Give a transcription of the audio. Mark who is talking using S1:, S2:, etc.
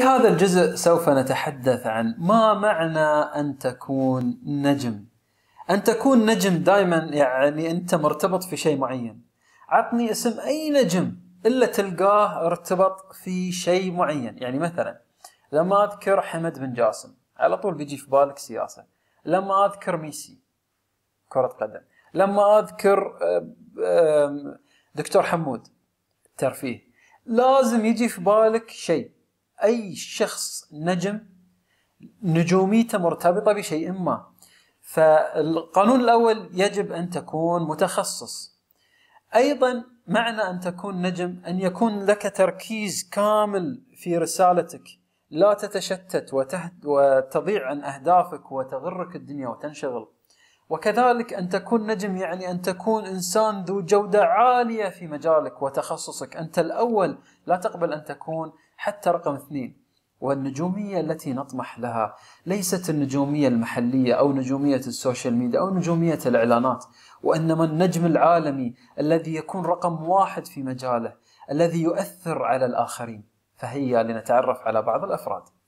S1: في هذا الجزء سوف نتحدث عن ما معنى ان تكون نجم ان تكون نجم دائما يعني انت مرتبط في شيء معين عطني اسم اي نجم الا تلقاه ارتبط في شيء معين يعني مثلا لما اذكر حمد بن جاسم على طول بيجي في بالك سياسه لما اذكر ميسي كره قدم لما اذكر دكتور حمود ترفيه لازم يجي في بالك شيء أي شخص نجم نجوميته مرتبطة بشيء ما فالقانون الأول يجب أن تكون متخصص أيضا معنى أن تكون نجم أن يكون لك تركيز كامل في رسالتك لا تتشتت وتضيع عن أهدافك وتغرك الدنيا وتنشغل وكذلك أن تكون نجم يعني أن تكون إنسان ذو جودة عالية في مجالك وتخصصك أنت الأول لا تقبل أن تكون حتى رقم اثنين والنجومية التي نطمح لها ليست النجومية المحلية أو نجومية السوشيال ميديا أو نجومية الإعلانات وإنما النجم العالمي الذي يكون رقم واحد في مجاله الذي يؤثر على الآخرين فهيا لنتعرف على بعض الأفراد